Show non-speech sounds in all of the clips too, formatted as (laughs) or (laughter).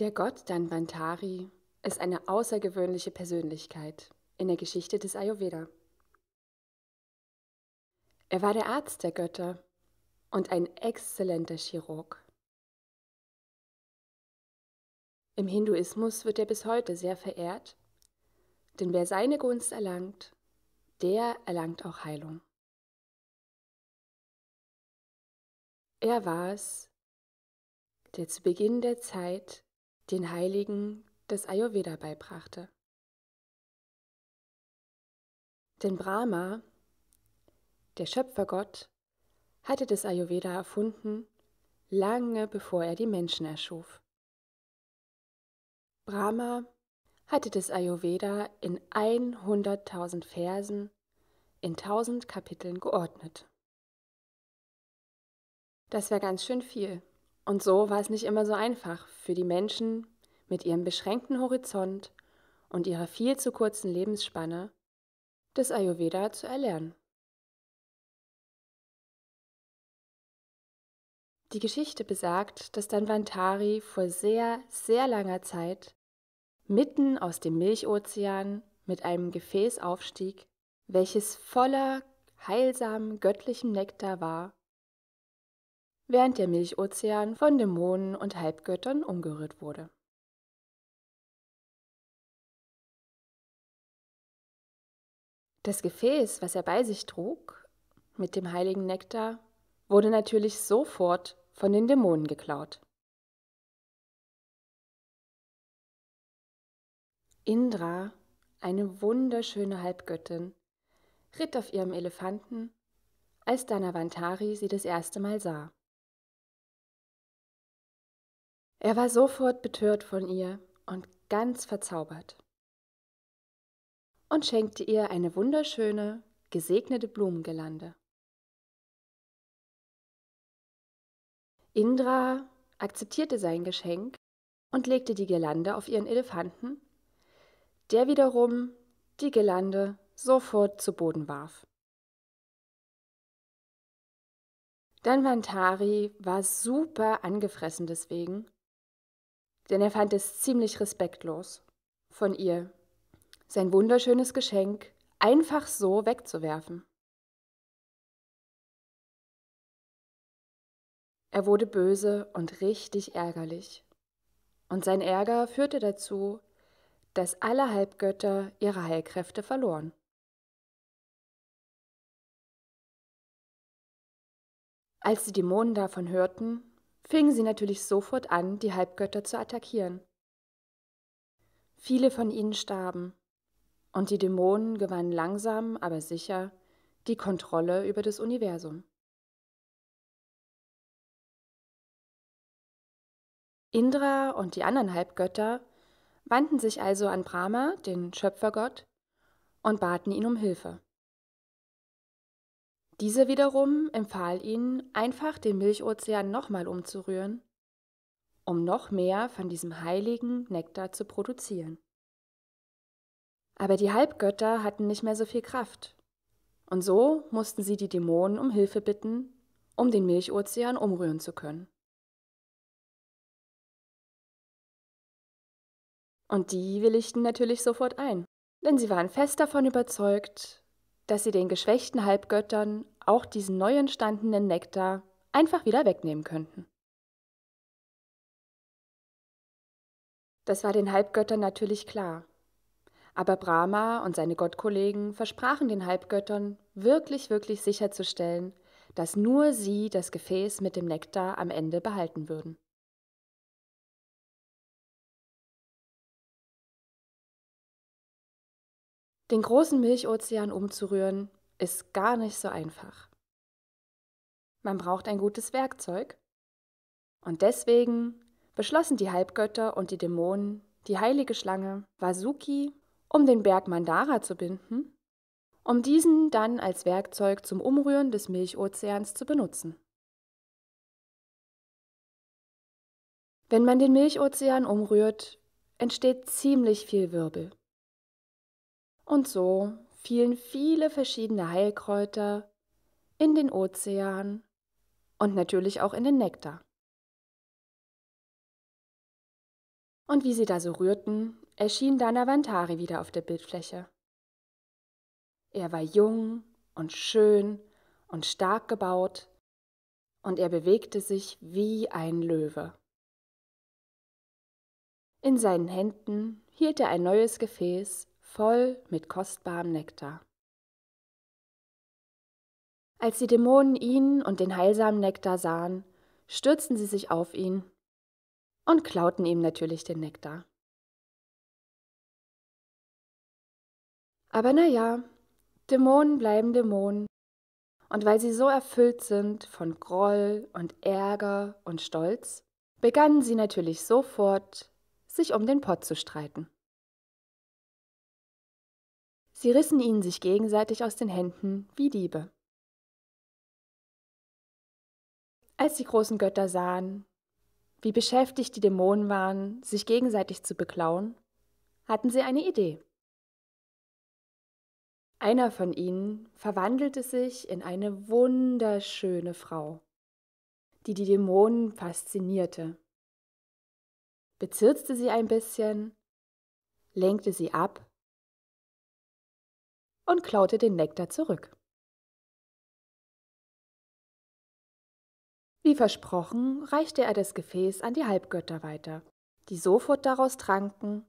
Der Gott Dhanvantari ist eine außergewöhnliche Persönlichkeit in der Geschichte des Ayurveda. Er war der Arzt der Götter und ein exzellenter Chirurg. Im Hinduismus wird er bis heute sehr verehrt, denn wer seine Gunst erlangt, der erlangt auch Heilung. Er war es, der zu Beginn der Zeit den Heiligen des Ayurveda beibrachte. Denn Brahma, der Schöpfergott, hatte das Ayurveda erfunden, lange bevor er die Menschen erschuf. Brahma hatte das Ayurveda in 100.000 Versen in 1000 Kapiteln geordnet. Das wäre ganz schön viel. Und so war es nicht immer so einfach für die Menschen mit ihrem beschränkten Horizont und ihrer viel zu kurzen Lebensspanne, das Ayurveda zu erlernen. Die Geschichte besagt, dass Danvantari vor sehr, sehr langer Zeit mitten aus dem Milchozean mit einem Gefäß aufstieg, welches voller heilsamen göttlichen Nektar war während der Milchozean von Dämonen und Halbgöttern umgerührt wurde. Das Gefäß, was er bei sich trug, mit dem heiligen Nektar, wurde natürlich sofort von den Dämonen geklaut. Indra, eine wunderschöne Halbgöttin, ritt auf ihrem Elefanten, als Danavantari sie das erste Mal sah. Er war sofort betört von ihr und ganz verzaubert und schenkte ihr eine wunderschöne, gesegnete Blumengelande. Indra akzeptierte sein Geschenk und legte die Girlande auf ihren Elefanten, der wiederum die Girlande sofort zu Boden warf. Danvantari war super angefressen deswegen denn er fand es ziemlich respektlos von ihr, sein wunderschönes Geschenk einfach so wegzuwerfen. Er wurde böse und richtig ärgerlich. Und sein Ärger führte dazu, dass alle Halbgötter ihre Heilkräfte verloren. Als die Dämonen davon hörten, fingen sie natürlich sofort an, die Halbgötter zu attackieren. Viele von ihnen starben, und die Dämonen gewannen langsam, aber sicher die Kontrolle über das Universum. Indra und die anderen Halbgötter wandten sich also an Brahma, den Schöpfergott, und baten ihn um Hilfe. Dieser wiederum empfahl ihnen, einfach den Milchozean nochmal umzurühren, um noch mehr von diesem heiligen Nektar zu produzieren. Aber die Halbgötter hatten nicht mehr so viel Kraft, und so mussten sie die Dämonen um Hilfe bitten, um den Milchozean umrühren zu können. Und die willigten natürlich sofort ein, denn sie waren fest davon überzeugt, dass sie den geschwächten Halbgöttern auch diesen neu entstandenen Nektar einfach wieder wegnehmen könnten. Das war den Halbgöttern natürlich klar. Aber Brahma und seine Gottkollegen versprachen den Halbgöttern wirklich, wirklich sicherzustellen, dass nur sie das Gefäß mit dem Nektar am Ende behalten würden. Den großen Milchozean umzurühren ist gar nicht so einfach. Man braucht ein gutes Werkzeug. Und deswegen beschlossen die Halbgötter und die Dämonen, die heilige Schlange Vasuki, um den Berg Mandara zu binden, um diesen dann als Werkzeug zum Umrühren des Milchozeans zu benutzen. Wenn man den Milchozean umrührt, entsteht ziemlich viel Wirbel. Und so fielen viele verschiedene Heilkräuter in den Ozean und natürlich auch in den Nektar. Und wie sie da so rührten, erschien Danavantari wieder auf der Bildfläche. Er war jung und schön und stark gebaut, und er bewegte sich wie ein Löwe. In seinen Händen hielt er ein neues Gefäß voll mit kostbarem Nektar. Als die Dämonen ihn und den heilsamen Nektar sahen, stürzten sie sich auf ihn und klauten ihm natürlich den Nektar. Aber naja, Dämonen bleiben Dämonen, und weil sie so erfüllt sind von Groll und Ärger und Stolz, begannen sie natürlich sofort, sich um den Pott zu streiten. Sie rissen ihn sich gegenseitig aus den Händen wie Diebe. Als die großen Götter sahen, wie beschäftigt die Dämonen waren, sich gegenseitig zu beklauen, hatten sie eine Idee. Einer von ihnen verwandelte sich in eine wunderschöne Frau, die die Dämonen faszinierte, bezirzte sie ein bisschen, lenkte sie ab und klaute den Nektar zurück. Wie versprochen, reichte er das Gefäß an die Halbgötter weiter, die sofort daraus tranken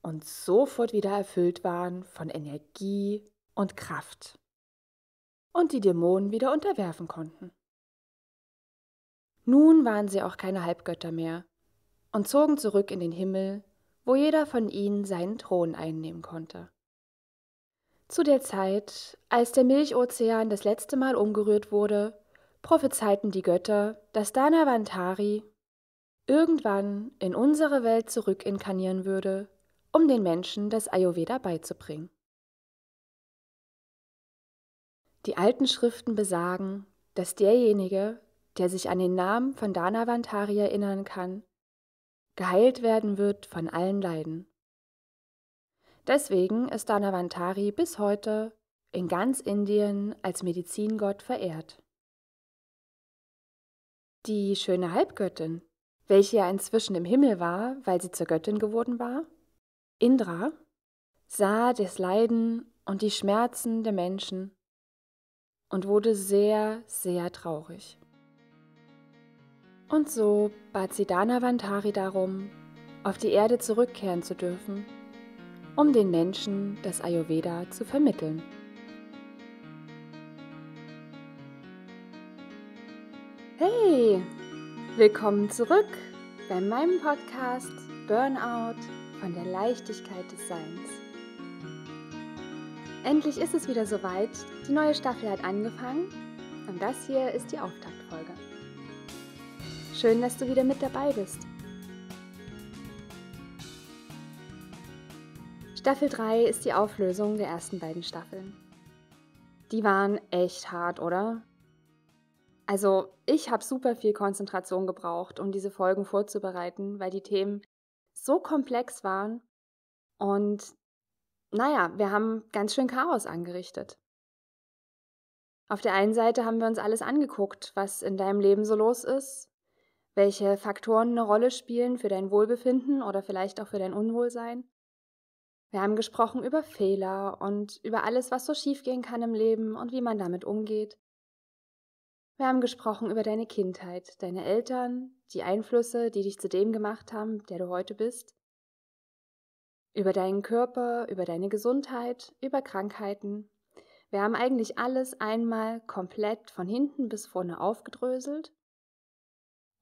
und sofort wieder erfüllt waren von Energie und Kraft und die Dämonen wieder unterwerfen konnten. Nun waren sie auch keine Halbgötter mehr und zogen zurück in den Himmel, wo jeder von ihnen seinen Thron einnehmen konnte. Zu der Zeit, als der Milchozean das letzte Mal umgerührt wurde, prophezeiten die Götter, dass Danavantari irgendwann in unsere Welt zurückinkarnieren würde, um den Menschen das Ayurveda beizubringen. Die alten Schriften besagen, dass derjenige, der sich an den Namen von Danavantari erinnern kann, geheilt werden wird von allen Leiden. Deswegen ist Dhanavantari bis heute in ganz Indien als Medizingott verehrt. Die schöne Halbgöttin, welche ja inzwischen im Himmel war, weil sie zur Göttin geworden war, Indra, sah das Leiden und die Schmerzen der Menschen und wurde sehr, sehr traurig. Und so bat sie Dhanavantari darum, auf die Erde zurückkehren zu dürfen um den Menschen das Ayurveda zu vermitteln. Hey, willkommen zurück bei meinem Podcast Burnout von der Leichtigkeit des Seins. Endlich ist es wieder soweit, die neue Staffel hat angefangen und das hier ist die Auftaktfolge. Schön, dass du wieder mit dabei bist. Staffel 3 ist die Auflösung der ersten beiden Staffeln. Die waren echt hart, oder? Also, ich habe super viel Konzentration gebraucht, um diese Folgen vorzubereiten, weil die Themen so komplex waren und naja, wir haben ganz schön Chaos angerichtet. Auf der einen Seite haben wir uns alles angeguckt, was in deinem Leben so los ist, welche Faktoren eine Rolle spielen für dein Wohlbefinden oder vielleicht auch für dein Unwohlsein. Wir haben gesprochen über Fehler und über alles, was so schiefgehen kann im Leben und wie man damit umgeht. Wir haben gesprochen über deine Kindheit, deine Eltern, die Einflüsse, die dich zu dem gemacht haben, der du heute bist, über deinen Körper, über deine Gesundheit, über Krankheiten. Wir haben eigentlich alles einmal komplett von hinten bis vorne aufgedröselt.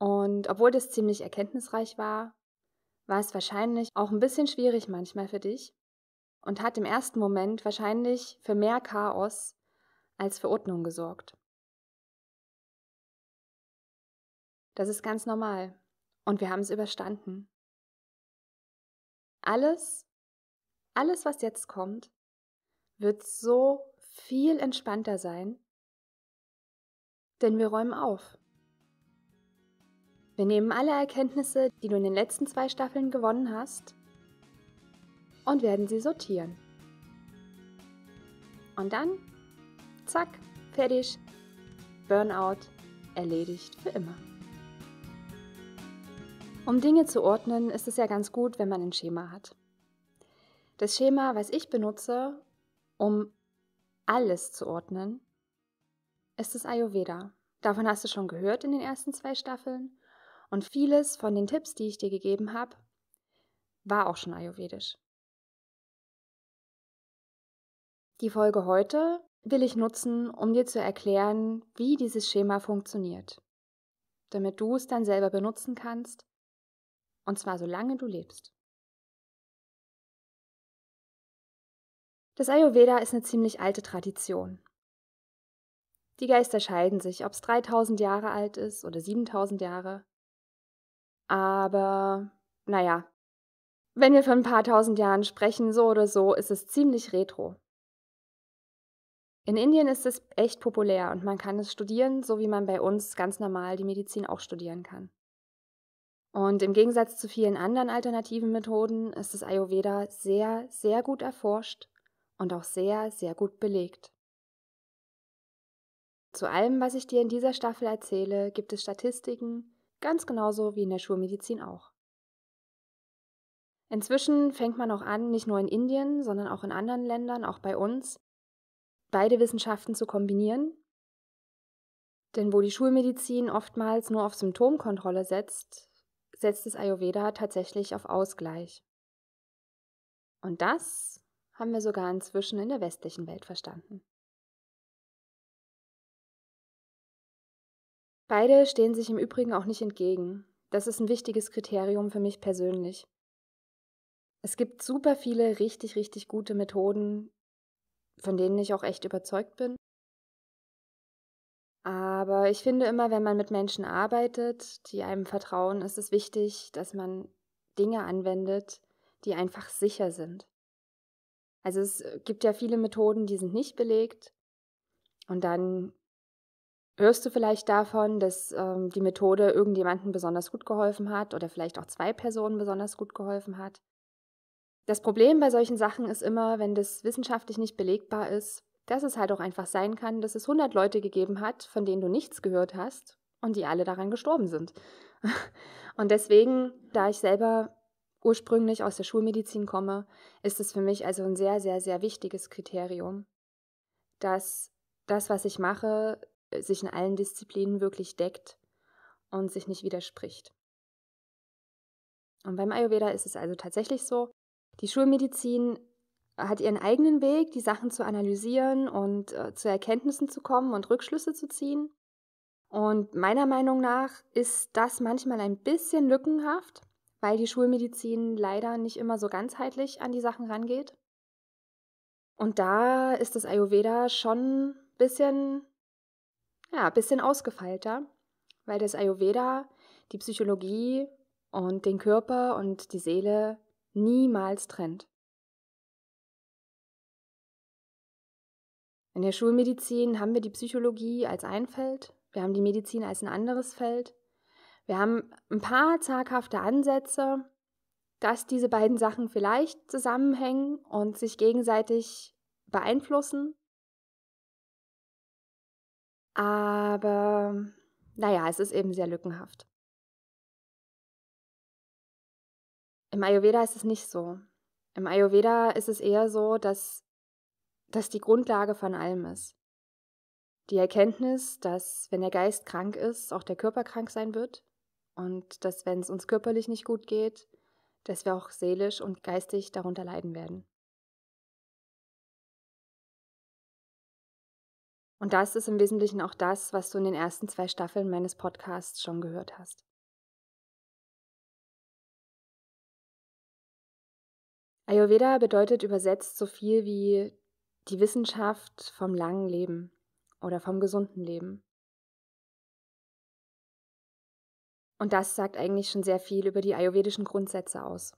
Und obwohl das ziemlich erkenntnisreich war, war es wahrscheinlich auch ein bisschen schwierig manchmal für dich und hat im ersten Moment wahrscheinlich für mehr Chaos als für Ordnung gesorgt. Das ist ganz normal und wir haben es überstanden. Alles, alles, was jetzt kommt, wird so viel entspannter sein, denn wir räumen auf. Wir nehmen alle Erkenntnisse, die du in den letzten zwei Staffeln gewonnen hast, und werden sie sortieren. Und dann, zack, fertig, Burnout erledigt für immer. Um Dinge zu ordnen, ist es ja ganz gut, wenn man ein Schema hat. Das Schema, was ich benutze, um alles zu ordnen, ist das Ayurveda. Davon hast du schon gehört in den ersten zwei Staffeln. Und vieles von den Tipps, die ich dir gegeben habe, war auch schon ayurvedisch. Die Folge heute will ich nutzen, um dir zu erklären, wie dieses Schema funktioniert, damit du es dann selber benutzen kannst, und zwar solange du lebst. Das Ayurveda ist eine ziemlich alte Tradition. Die Geister scheiden sich, ob es 3000 Jahre alt ist oder 7000 Jahre. Aber, naja, wenn wir von ein paar tausend Jahren sprechen, so oder so, ist es ziemlich retro. In Indien ist es echt populär und man kann es studieren, so wie man bei uns ganz normal die Medizin auch studieren kann. Und im Gegensatz zu vielen anderen alternativen Methoden ist das Ayurveda sehr, sehr gut erforscht und auch sehr, sehr gut belegt. Zu allem, was ich dir in dieser Staffel erzähle, gibt es Statistiken, ganz genauso wie in der Schulmedizin auch. Inzwischen fängt man auch an, nicht nur in Indien, sondern auch in anderen Ländern, auch bei uns, beide Wissenschaften zu kombinieren. Denn wo die Schulmedizin oftmals nur auf Symptomkontrolle setzt, setzt es Ayurveda tatsächlich auf Ausgleich. Und das haben wir sogar inzwischen in der westlichen Welt verstanden. Beide stehen sich im Übrigen auch nicht entgegen. Das ist ein wichtiges Kriterium für mich persönlich. Es gibt super viele richtig, richtig gute Methoden, von denen ich auch echt überzeugt bin. Aber ich finde immer, wenn man mit Menschen arbeitet, die einem vertrauen, ist es wichtig, dass man Dinge anwendet, die einfach sicher sind. Also es gibt ja viele Methoden, die sind nicht belegt. Und dann hörst du vielleicht davon, dass ähm, die Methode irgendjemandem besonders gut geholfen hat oder vielleicht auch zwei Personen besonders gut geholfen hat. Das Problem bei solchen Sachen ist immer, wenn das wissenschaftlich nicht belegbar ist, dass es halt auch einfach sein kann, dass es 100 Leute gegeben hat, von denen du nichts gehört hast und die alle daran gestorben sind. (laughs) Und deswegen, da ich selber ursprünglich aus der Schulmedizin komme, ist es für mich also ein sehr, sehr, sehr wichtiges Kriterium, dass das, was ich mache, sich in allen Disziplinen wirklich deckt und sich nicht widerspricht. Und beim Ayurveda ist es also tatsächlich so, die Schulmedizin hat ihren eigenen Weg, die Sachen zu analysieren und äh, zu Erkenntnissen zu kommen und Rückschlüsse zu ziehen. Und meiner Meinung nach ist das manchmal ein bisschen lückenhaft, weil die Schulmedizin leider nicht immer so ganzheitlich an die Sachen rangeht. Und da ist das Ayurveda schon ein bisschen, ja, ein bisschen ausgefeilter, weil das Ayurveda die Psychologie und den Körper und die Seele niemals trennt. In der Schulmedizin haben wir die Psychologie als ein Feld, wir haben die Medizin als ein anderes Feld. Wir haben ein paar zaghafte Ansätze, dass diese beiden Sachen vielleicht zusammenhängen und sich gegenseitig beeinflussen. Aber naja, es ist eben sehr lückenhaft. Im Ayurveda ist es nicht so. Im Ayurveda ist es eher so, dass das die Grundlage von allem ist. Die Erkenntnis, dass wenn der Geist krank ist, auch der Körper krank sein wird und dass wenn es uns körperlich nicht gut geht, dass wir auch seelisch und geistig darunter leiden werden. Und das ist im Wesentlichen auch das, was du in den ersten zwei Staffeln meines Podcasts schon gehört hast. Ayurveda bedeutet übersetzt so viel wie die Wissenschaft vom langen Leben oder vom gesunden Leben. Und das sagt eigentlich schon sehr viel über die ayurvedischen Grundsätze aus.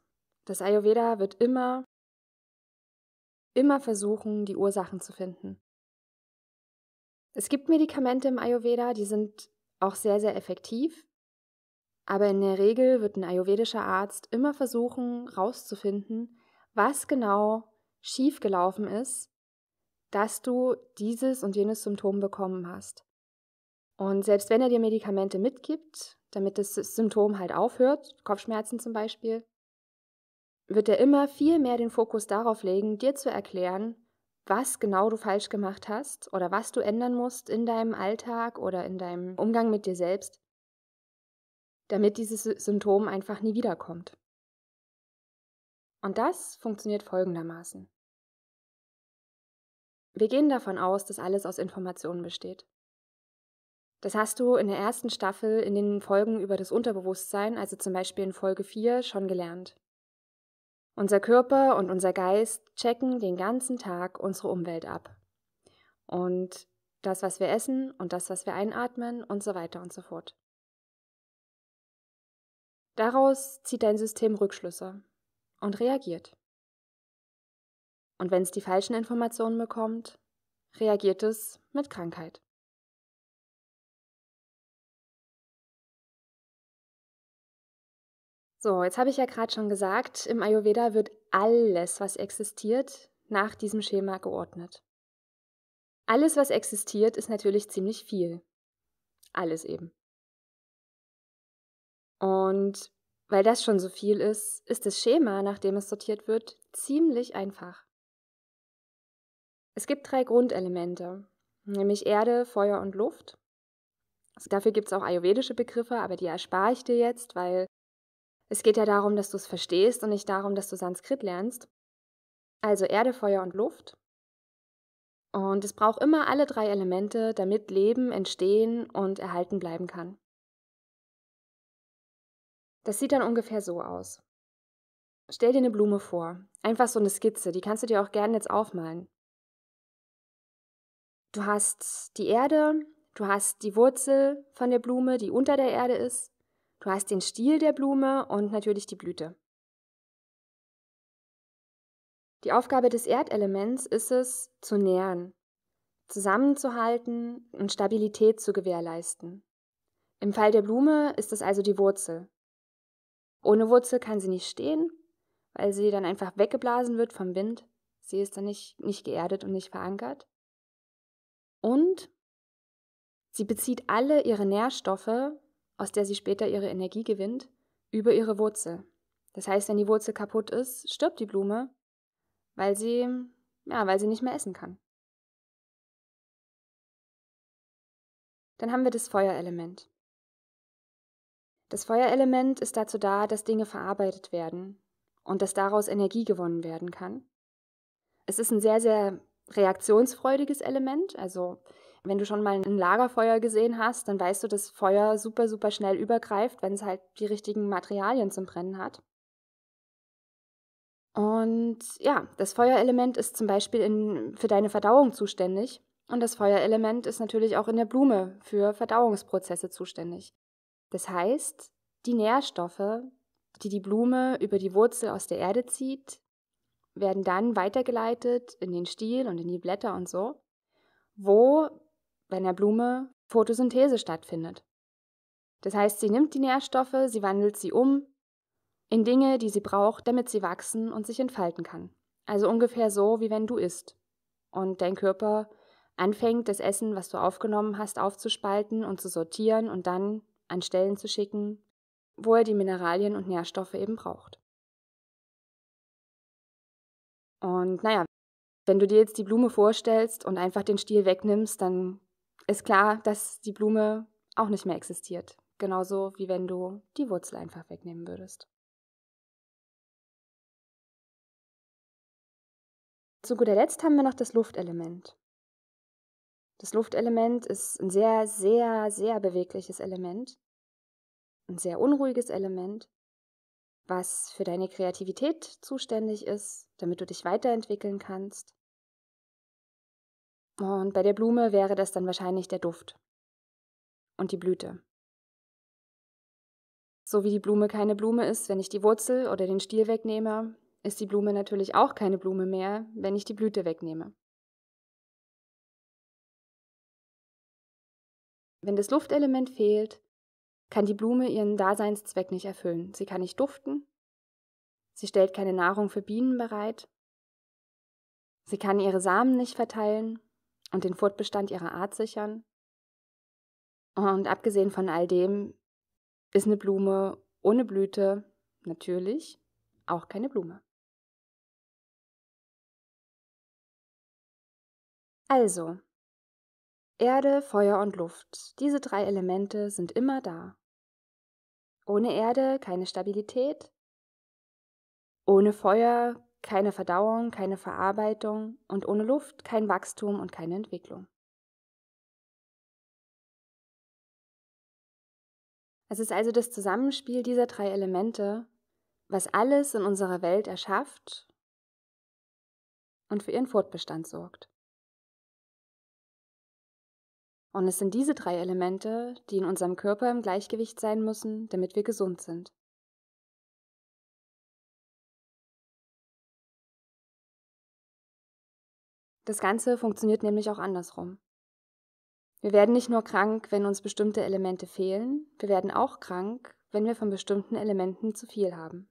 Das Ayurveda wird immer, immer versuchen, die Ursachen zu finden. Es gibt Medikamente im Ayurveda, die sind auch sehr, sehr effektiv. Aber in der Regel wird ein ayurvedischer Arzt immer versuchen, herauszufinden, was genau schiefgelaufen ist, dass du dieses und jenes Symptom bekommen hast. Und selbst wenn er dir Medikamente mitgibt, damit das Symptom halt aufhört, Kopfschmerzen zum Beispiel, wird er immer viel mehr den Fokus darauf legen, dir zu erklären, was genau du falsch gemacht hast oder was du ändern musst in deinem Alltag oder in deinem Umgang mit dir selbst, damit dieses Symptom einfach nie wiederkommt. Und das funktioniert folgendermaßen. Wir gehen davon aus, dass alles aus Informationen besteht. Das hast du in der ersten Staffel in den Folgen über das Unterbewusstsein, also zum Beispiel in Folge 4, schon gelernt. Unser Körper und unser Geist checken den ganzen Tag unsere Umwelt ab. Und das, was wir essen und das, was wir einatmen und so weiter und so fort. Daraus zieht dein System Rückschlüsse und reagiert. Und wenn es die falschen Informationen bekommt, reagiert es mit Krankheit. So, jetzt habe ich ja gerade schon gesagt, im Ayurveda wird alles, was existiert, nach diesem Schema geordnet. Alles, was existiert, ist natürlich ziemlich viel. Alles eben. Und weil das schon so viel ist, ist das Schema, nach dem es sortiert wird, ziemlich einfach. Es gibt drei Grundelemente, nämlich Erde, Feuer und Luft. dafür gibt es auch ayurvedische Begriffe, aber die erspare ich dir jetzt, weil es geht ja darum, dass du es verstehst und nicht darum, dass du Sanskrit lernst. Also Erde, Feuer und Luft. Und es braucht immer alle drei Elemente, damit Leben entstehen und erhalten bleiben kann. Das sieht dann ungefähr so aus. Stell dir eine Blume vor. Einfach so eine Skizze, die kannst du dir auch gerne jetzt aufmalen. Du hast die Erde, du hast die Wurzel von der Blume, die unter der Erde ist, du hast den Stiel der Blume und natürlich die Blüte. Die Aufgabe des Erdelements ist es, zu nähren, zusammenzuhalten und Stabilität zu gewährleisten. Im Fall der Blume ist es also die Wurzel. Ohne Wurzel kann sie nicht stehen, weil sie dann einfach weggeblasen wird vom Wind. Sie ist dann nicht, nicht geerdet und nicht verankert. Und sie bezieht alle ihre Nährstoffe, aus der sie später ihre Energie gewinnt, über ihre Wurzel. Das heißt, wenn die Wurzel kaputt ist, stirbt die Blume, weil sie, ja, weil sie nicht mehr essen kann. Dann haben wir das Feuerelement. Das Feuerelement ist dazu da, dass Dinge verarbeitet werden und dass daraus Energie gewonnen werden kann. Es ist ein sehr, sehr reaktionsfreudiges Element. Also wenn du schon mal ein Lagerfeuer gesehen hast, dann weißt du, dass Feuer super, super schnell übergreift, wenn es halt die richtigen Materialien zum Brennen hat. Und ja, das Feuerelement ist zum Beispiel in, für deine Verdauung zuständig. Und das Feuerelement ist natürlich auch in der Blume für Verdauungsprozesse zuständig. Das heißt, die Nährstoffe, die die Blume über die Wurzel aus der Erde zieht, werden dann weitergeleitet in den Stiel und in die Blätter und so, wo bei der Blume Photosynthese stattfindet. Das heißt, sie nimmt die Nährstoffe, sie wandelt sie um in Dinge, die sie braucht, damit sie wachsen und sich entfalten kann. Also ungefähr so, wie wenn du isst und dein Körper anfängt, das Essen, was du aufgenommen hast, aufzuspalten und zu sortieren und dann an Stellen zu schicken, wo er die Mineralien und Nährstoffe eben braucht. Und naja, wenn du dir jetzt die Blume vorstellst und einfach den Stiel wegnimmst, dann ist klar, dass die Blume auch nicht mehr existiert. Genauso wie wenn du die Wurzel einfach wegnehmen würdest. Zu guter Letzt haben wir noch das Luftelement. Das Luftelement ist ein sehr, sehr, sehr bewegliches Element, ein sehr unruhiges Element, was für deine Kreativität zuständig ist, damit du dich weiterentwickeln kannst. Und bei der Blume wäre das dann wahrscheinlich der Duft und die Blüte. So wie die Blume keine Blume ist, wenn ich die Wurzel oder den Stiel wegnehme, ist die Blume natürlich auch keine Blume mehr, wenn ich die Blüte wegnehme. Wenn das Luftelement fehlt, kann die Blume ihren Daseinszweck nicht erfüllen. Sie kann nicht duften, sie stellt keine Nahrung für Bienen bereit, sie kann ihre Samen nicht verteilen und den Fortbestand ihrer Art sichern. Und abgesehen von all dem ist eine Blume ohne Blüte natürlich auch keine Blume. Also, Erde, Feuer und Luft, diese drei Elemente sind immer da. Ohne Erde keine Stabilität, ohne Feuer keine Verdauung, keine Verarbeitung und ohne Luft kein Wachstum und keine Entwicklung. Es ist also das Zusammenspiel dieser drei Elemente, was alles in unserer Welt erschafft und für ihren Fortbestand sorgt. Und es sind diese drei Elemente, die in unserem Körper im Gleichgewicht sein müssen, damit wir gesund sind. Das Ganze funktioniert nämlich auch andersrum. Wir werden nicht nur krank, wenn uns bestimmte Elemente fehlen, wir werden auch krank, wenn wir von bestimmten Elementen zu viel haben.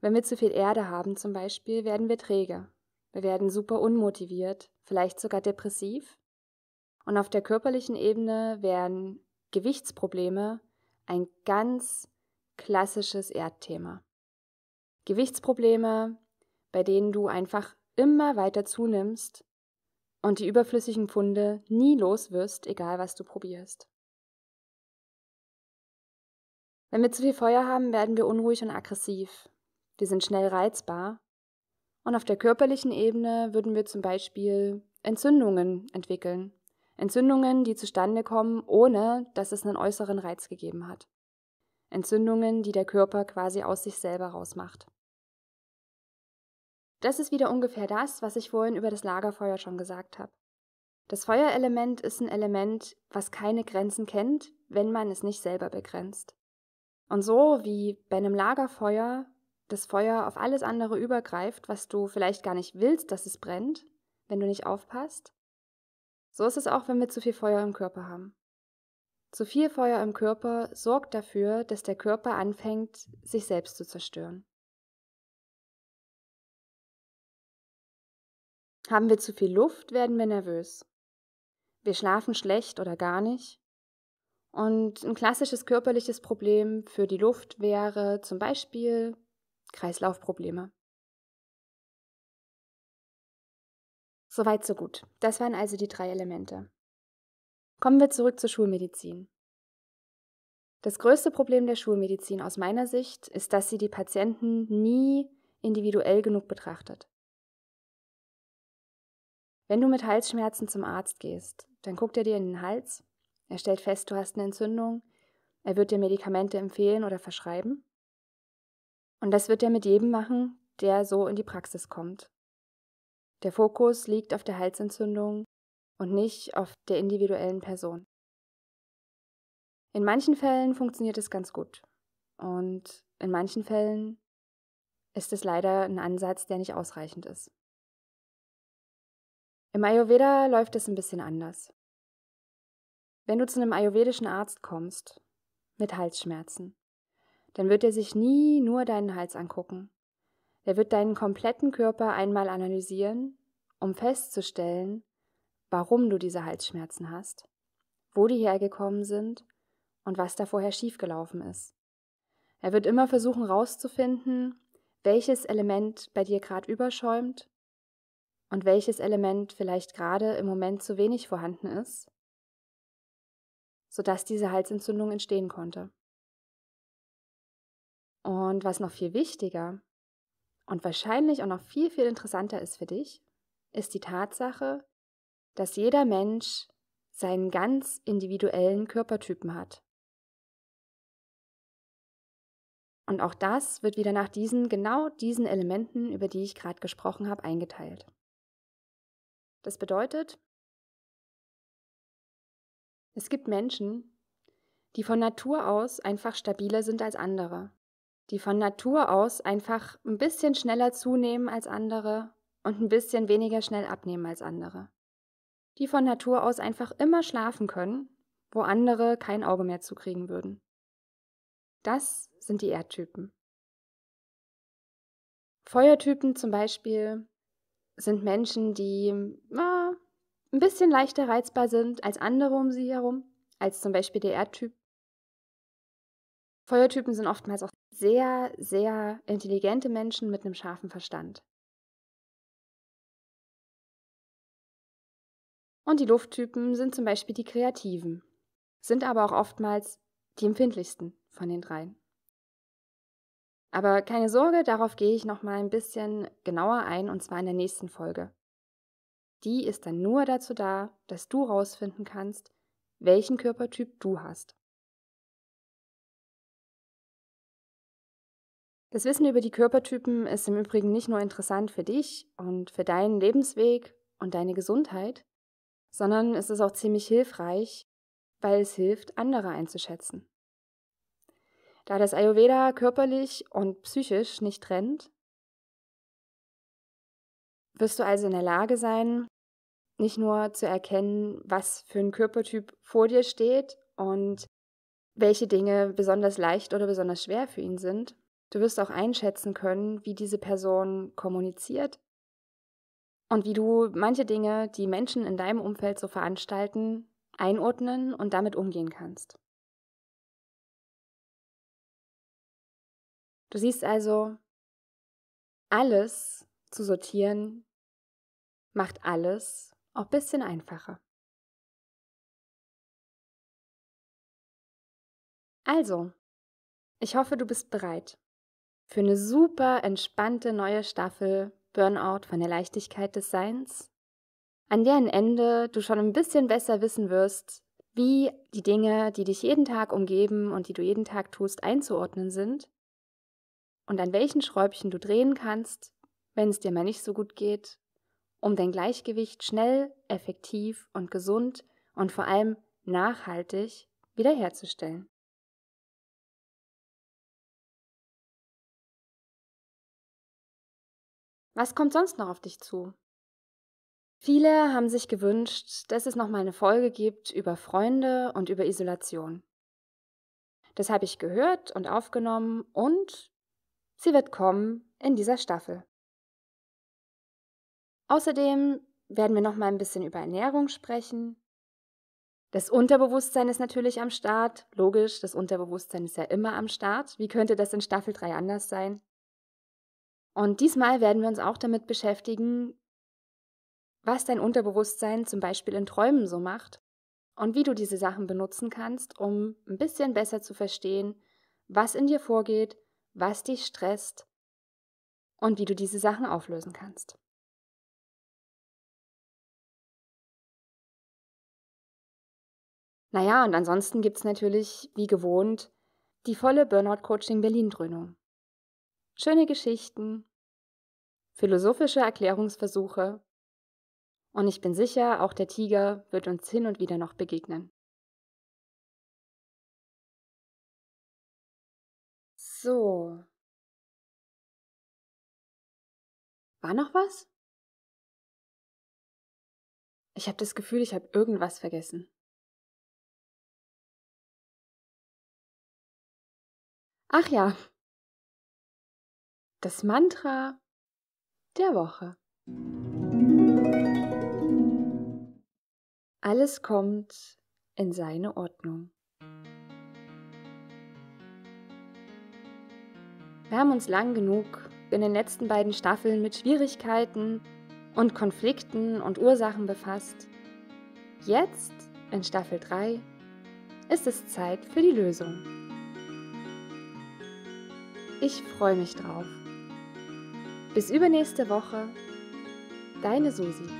Wenn wir zu viel Erde haben zum Beispiel, werden wir träge. Wir werden super unmotiviert, vielleicht sogar depressiv und auf der körperlichen Ebene wären Gewichtsprobleme ein ganz klassisches Erdthema. Gewichtsprobleme, bei denen du einfach immer weiter zunimmst und die überflüssigen Pfunde nie los wirst, egal was du probierst. Wenn wir zu viel Feuer haben, werden wir unruhig und aggressiv. Wir sind schnell reizbar. Und auf der körperlichen Ebene würden wir zum Beispiel Entzündungen entwickeln Entzündungen, die zustande kommen, ohne dass es einen äußeren Reiz gegeben hat. Entzündungen, die der Körper quasi aus sich selber rausmacht. Das ist wieder ungefähr das, was ich vorhin über das Lagerfeuer schon gesagt habe. Das Feuerelement ist ein Element, was keine Grenzen kennt, wenn man es nicht selber begrenzt. Und so wie bei einem Lagerfeuer das Feuer auf alles andere übergreift, was du vielleicht gar nicht willst, dass es brennt, wenn du nicht aufpasst, so ist es auch, wenn wir zu viel Feuer im Körper haben. Zu viel Feuer im Körper sorgt dafür, dass der Körper anfängt, sich selbst zu zerstören. Haben wir zu viel Luft, werden wir nervös. Wir schlafen schlecht oder gar nicht. Und ein klassisches körperliches Problem für die Luft wäre zum Beispiel Kreislaufprobleme. Soweit, so gut. Das waren also die drei Elemente. Kommen wir zurück zur Schulmedizin. Das größte Problem der Schulmedizin aus meiner Sicht ist, dass sie die Patienten nie individuell genug betrachtet. Wenn du mit Halsschmerzen zum Arzt gehst, dann guckt er dir in den Hals, er stellt fest, du hast eine Entzündung, er wird dir Medikamente empfehlen oder verschreiben. Und das wird er mit jedem machen, der so in die Praxis kommt. Der Fokus liegt auf der Halsentzündung und nicht auf der individuellen Person. In manchen Fällen funktioniert es ganz gut und in manchen Fällen ist es leider ein Ansatz, der nicht ausreichend ist. Im Ayurveda läuft es ein bisschen anders. Wenn du zu einem ayurvedischen Arzt kommst mit Halsschmerzen, dann wird er sich nie nur deinen Hals angucken, er wird deinen kompletten Körper einmal analysieren, um festzustellen, warum du diese Halsschmerzen hast, wo die hergekommen sind und was da vorher schiefgelaufen ist. Er wird immer versuchen herauszufinden, welches Element bei dir gerade überschäumt und welches Element vielleicht gerade im Moment zu wenig vorhanden ist, sodass diese Halsentzündung entstehen konnte. Und was noch viel wichtiger, und wahrscheinlich auch noch viel, viel interessanter ist für dich, ist die Tatsache, dass jeder Mensch seinen ganz individuellen Körpertypen hat. Und auch das wird wieder nach diesen, genau diesen Elementen, über die ich gerade gesprochen habe, eingeteilt. Das bedeutet, es gibt Menschen, die von Natur aus einfach stabiler sind als andere die von Natur aus einfach ein bisschen schneller zunehmen als andere und ein bisschen weniger schnell abnehmen als andere. Die von Natur aus einfach immer schlafen können, wo andere kein Auge mehr zukriegen würden. Das sind die Erdtypen. Feuertypen zum Beispiel sind Menschen, die na, ein bisschen leichter reizbar sind als andere um sie herum, als zum Beispiel der Erdtyp. Feuertypen sind oftmals auch sehr, sehr intelligente Menschen mit einem scharfen Verstand. Und die Lufttypen sind zum Beispiel die Kreativen, sind aber auch oftmals die empfindlichsten von den dreien. Aber keine Sorge, darauf gehe ich noch mal ein bisschen genauer ein und zwar in der nächsten Folge. Die ist dann nur dazu da, dass du rausfinden kannst, welchen Körpertyp du hast. Das Wissen über die Körpertypen ist im Übrigen nicht nur interessant für dich und für deinen Lebensweg und deine Gesundheit, sondern es ist auch ziemlich hilfreich, weil es hilft, andere einzuschätzen. Da das Ayurveda körperlich und psychisch nicht trennt, wirst du also in der Lage sein, nicht nur zu erkennen, was für ein Körpertyp vor dir steht und welche Dinge besonders leicht oder besonders schwer für ihn sind, Du wirst auch einschätzen können, wie diese Person kommuniziert und wie du manche Dinge, die Menschen in deinem Umfeld so veranstalten, einordnen und damit umgehen kannst. Du siehst also, alles zu sortieren macht alles auch ein bisschen einfacher. Also, ich hoffe, du bist bereit für eine super entspannte neue Staffel Burnout von der Leichtigkeit des Seins, an deren Ende du schon ein bisschen besser wissen wirst, wie die Dinge, die dich jeden Tag umgeben und die du jeden Tag tust, einzuordnen sind und an welchen Schräubchen du drehen kannst, wenn es dir mal nicht so gut geht, um dein Gleichgewicht schnell, effektiv und gesund und vor allem nachhaltig wiederherzustellen. Was kommt sonst noch auf dich zu? Viele haben sich gewünscht, dass es nochmal eine Folge gibt über Freunde und über Isolation. Das habe ich gehört und aufgenommen und sie wird kommen in dieser Staffel. Außerdem werden wir nochmal ein bisschen über Ernährung sprechen. Das Unterbewusstsein ist natürlich am Start, logisch, das Unterbewusstsein ist ja immer am Start. Wie könnte das in Staffel 3 anders sein? Und diesmal werden wir uns auch damit beschäftigen, was dein Unterbewusstsein zum Beispiel in Träumen so macht und wie du diese Sachen benutzen kannst, um ein bisschen besser zu verstehen, was in dir vorgeht, was dich stresst und wie du diese Sachen auflösen kannst. Naja, und ansonsten gibt es natürlich, wie gewohnt, die volle Burnout Coaching Berlin-Dröhnung schöne Geschichten, philosophische Erklärungsversuche. Und ich bin sicher, auch der Tiger wird uns hin und wieder noch begegnen. So. War noch was? Ich habe das Gefühl, ich habe irgendwas vergessen. Ach ja, das Mantra der Woche. Alles kommt in seine Ordnung. Wir haben uns lang genug in den letzten beiden Staffeln mit Schwierigkeiten und Konflikten und Ursachen befasst. Jetzt, in Staffel 3, ist es Zeit für die Lösung. Ich freue mich drauf. Bis übernächste Woche, deine Susi.